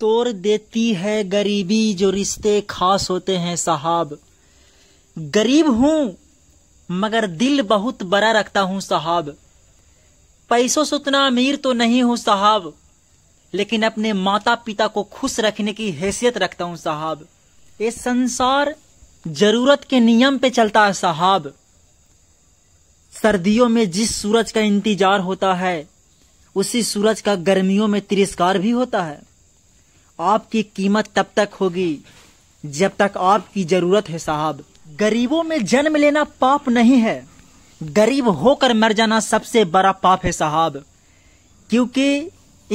तोड़ देती है गरीबी जो रिश्ते खास होते हैं साहब गरीब हूं मगर दिल बहुत बड़ा रखता हूं साहब पैसों से उतना अमीर तो नहीं हूं साहब लेकिन अपने माता पिता को खुश रखने की हैसियत रखता हूं साहब ये संसार जरूरत के नियम पे चलता है साहब सर्दियों में जिस सूरज का इंतजार होता है उसी सूरज का गर्मियों में तिरस्कार भी होता है आपकी कीमत तब तक होगी जब तक आपकी जरूरत है साहब गरीबों में जन्म लेना पाप नहीं है गरीब होकर मर जाना सबसे बड़ा पाप है साहब क्योंकि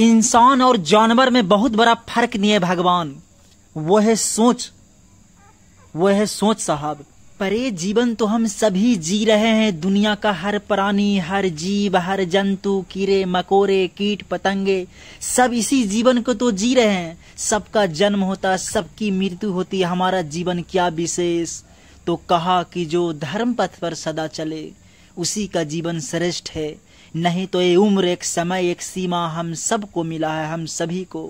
इंसान और जानवर में बहुत बड़ा फर्क नहीं है भगवान वो है सोच वो है सोच साहब परे जीवन तो हम सभी जी रहे हैं दुनिया का हर प्राणी हर जीव हर जंतु कीड़े मकोड़े कीट पतंगे सब इसी जीवन को तो जी रहे हैं सबका जन्म होता सबकी मृत्यु होती हमारा जीवन क्या विशेष तो कहा कि जो धर्म पथ पर सदा चले उसी का जीवन श्रेष्ठ है नहीं तो ये उम्र एक समय एक सीमा हम सबको मिला है हम सभी को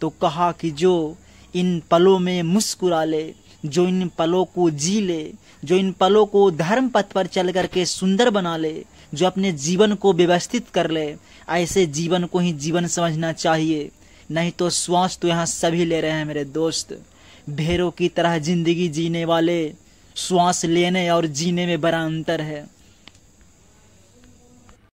तो कहा कि जो इन पलों में मुस्कुरा ले जो इन पलों को जी ले जो इन पलों को धर्म पथ पर चल करके सुंदर बना ले जो अपने जीवन को व्यवस्थित कर ले ऐसे जीवन को ही जीवन समझना चाहिए नहीं तो श्वास तो यहाँ सभी ले रहे हैं मेरे दोस्त भेड़ों की तरह जिंदगी जीने वाले श्वास लेने और जीने में बड़ा अंतर है